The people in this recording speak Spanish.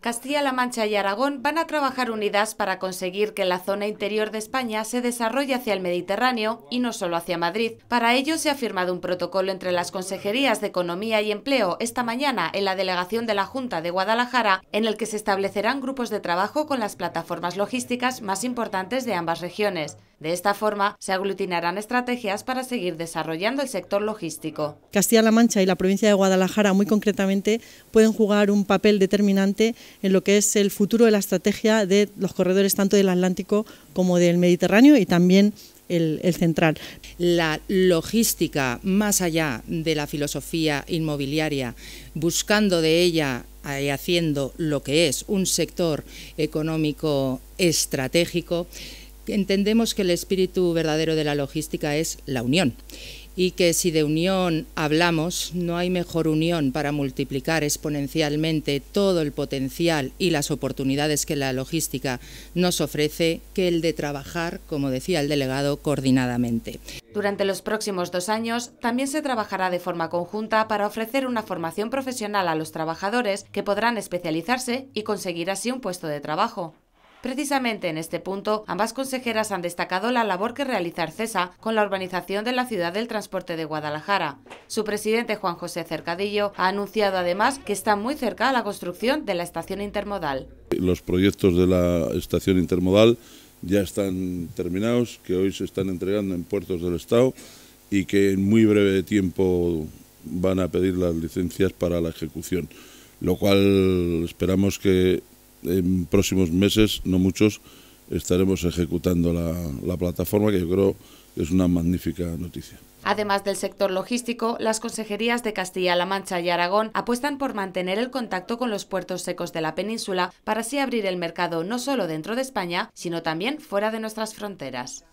Castilla-La Mancha y Aragón van a trabajar unidas para conseguir que la zona interior de España se desarrolle hacia el Mediterráneo y no solo hacia Madrid. Para ello se ha firmado un protocolo entre las consejerías de Economía y Empleo esta mañana en la delegación de la Junta de Guadalajara, en el que se establecerán grupos de trabajo con las plataformas logísticas más importantes de ambas regiones. De esta forma, se aglutinarán estrategias para seguir desarrollando el sector logístico. Castilla-La Mancha y la provincia de Guadalajara, muy concretamente, pueden jugar un papel determinante en lo que es el futuro de la estrategia de los corredores tanto del Atlántico como del Mediterráneo y también el, central. La logística, más allá de la filosofía inmobiliaria, buscando de ella y haciendo lo que es un sector económico estratégico, entendemos que el espíritu verdadero de la logística es la unión y que si de unión hablamos, no hay mejor unión para multiplicar exponencialmente todo el potencial y las oportunidades que la logística nos ofrece que el de trabajar, como decía el delegado, coordinadamente. Durante los próximos dos años también se trabajará de forma conjunta para ofrecer una formación profesional a los trabajadores que podrán especializarse y conseguir así un puesto de trabajo. Precisamente en este punto, ambas consejeras han destacado la labor que realiza Arcesa con la urbanización de la ciudad del transporte de Guadalajara. Su presidente, Juan José Cercadillo, ha anunciado además que está muy cerca a la construcción de la estación intermodal. Los proyectos de la estación intermodal ya están terminados, que hoy se están entregando en puertos del Estado y que en muy breve tiempo van a pedir las licencias para la ejecución, lo cual esperamos que en próximos meses, no muchos, estaremos ejecutando la, plataforma, que yo creo que es una magnífica noticia. Además del sector logístico, las consejerías de Castilla-La Mancha y Aragón apuestan por mantener el contacto con los puertos secos de la península para así abrir el mercado no solo dentro de España, sino también fuera de nuestras fronteras.